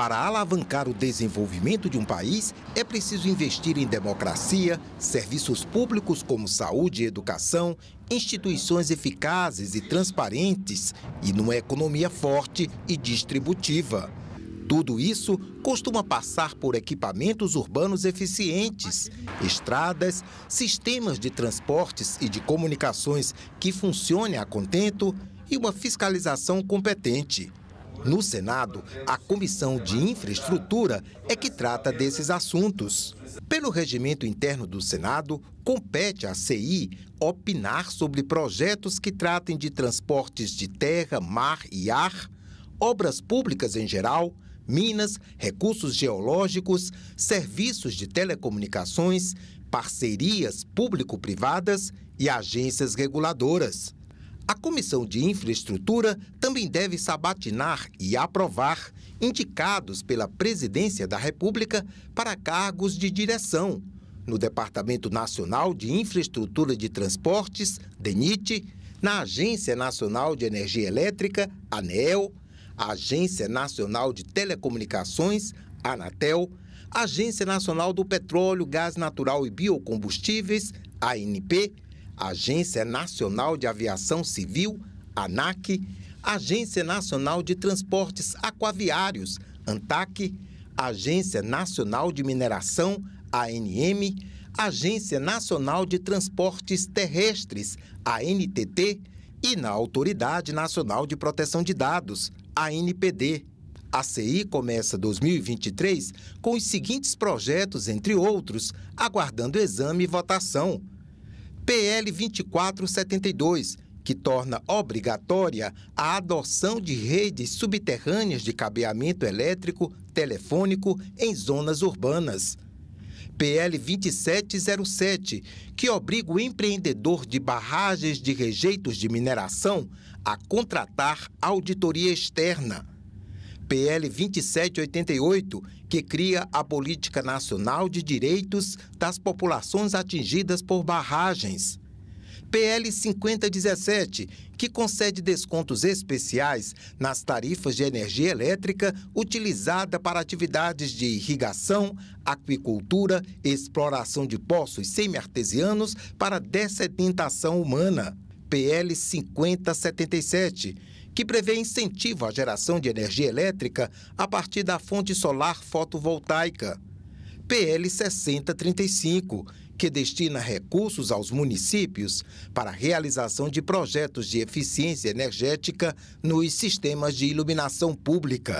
Para alavancar o desenvolvimento de um país, é preciso investir em democracia, serviços públicos como saúde e educação, instituições eficazes e transparentes e numa economia forte e distributiva. Tudo isso costuma passar por equipamentos urbanos eficientes, estradas, sistemas de transportes e de comunicações que funcionem a contento e uma fiscalização competente. No Senado, a Comissão de Infraestrutura é que trata desses assuntos. Pelo regimento interno do Senado, compete à CI opinar sobre projetos que tratem de transportes de terra, mar e ar, obras públicas em geral, minas, recursos geológicos, serviços de telecomunicações, parcerias público-privadas e agências reguladoras. A Comissão de Infraestrutura também deve sabatinar e aprovar indicados pela Presidência da República para cargos de direção no Departamento Nacional de Infraestrutura de Transportes, DENIT, na Agência Nacional de Energia Elétrica, ANEEL, Agência Nacional de Telecomunicações, Anatel, Agência Nacional do Petróleo, Gás Natural e Biocombustíveis, ANP, Agência Nacional de Aviação Civil, ANAC, Agência Nacional de Transportes Aquaviários, ANTAC, Agência Nacional de Mineração, ANM, Agência Nacional de Transportes Terrestres, ANTT, e na Autoridade Nacional de Proteção de Dados, ANPD. A CI começa 2023 com os seguintes projetos, entre outros, aguardando exame e votação. PL 2472, que torna obrigatória a adoção de redes subterrâneas de cabeamento elétrico telefônico em zonas urbanas. PL 2707, que obriga o empreendedor de barragens de rejeitos de mineração a contratar auditoria externa. PL 2788, que cria a Política Nacional de Direitos das Populações Atingidas por Barragens. PL 5017, que concede descontos especiais nas tarifas de energia elétrica utilizada para atividades de irrigação, aquicultura, exploração de poços semiartesianos para dessedentação humana. PL 5077, que prevê incentivo à geração de energia elétrica a partir da fonte solar fotovoltaica. PL 6035, que destina recursos aos municípios para a realização de projetos de eficiência energética nos sistemas de iluminação pública.